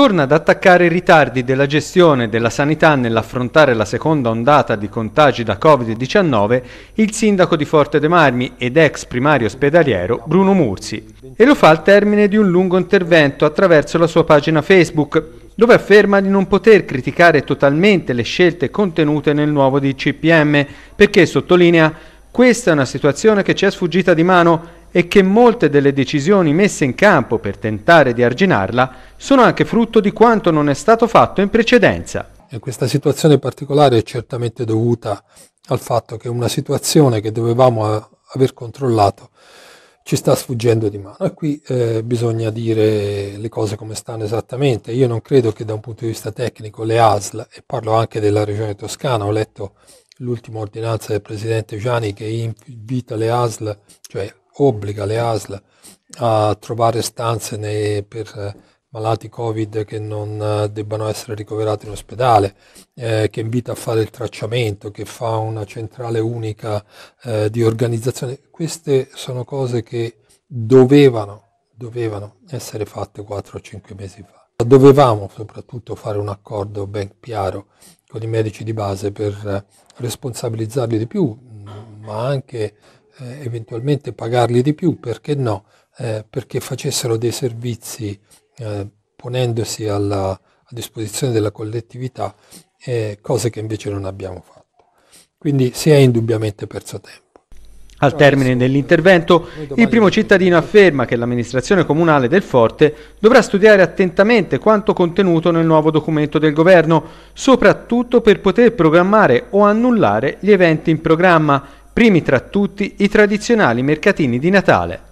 torna ad attaccare i ritardi della gestione della sanità nell'affrontare la seconda ondata di contagi da Covid-19 il sindaco di Forte de Marmi ed ex primario ospedaliero Bruno Mursi e lo fa al termine di un lungo intervento attraverso la sua pagina Facebook dove afferma di non poter criticare totalmente le scelte contenute nel nuovo DCPM perché sottolinea questa è una situazione che ci è sfuggita di mano e che molte delle decisioni messe in campo per tentare di arginarla sono anche frutto di quanto non è stato fatto in precedenza. E questa situazione particolare è certamente dovuta al fatto che una situazione che dovevamo eh, aver controllato ci sta sfuggendo di mano e qui eh, bisogna dire le cose come stanno esattamente. Io non credo che da un punto di vista tecnico le ASL, e parlo anche della regione toscana, ho letto l'ultima ordinanza del presidente Gianni che invita le ASL, cioè obbliga le ASL a trovare stanze nei, per eh, malati Covid che non eh, debbano essere ricoverati in ospedale, eh, che invita a fare il tracciamento, che fa una centrale unica eh, di organizzazione. Queste sono cose che dovevano, dovevano essere fatte 4 5 mesi fa. Dovevamo soprattutto fare un accordo ben chiaro con i medici di base per eh, responsabilizzarli di più, ma anche eh, eventualmente pagarli di più, perché no, eh, perché facessero dei servizi eh, ponendosi alla, a disposizione della collettività, eh, cose che invece non abbiamo fatto. Quindi si è indubbiamente perso tempo. Al termine dell'intervento, il primo cittadino afferma che l'amministrazione comunale del Forte dovrà studiare attentamente quanto contenuto nel nuovo documento del governo, soprattutto per poter programmare o annullare gli eventi in programma primi tra tutti i tradizionali mercatini di Natale.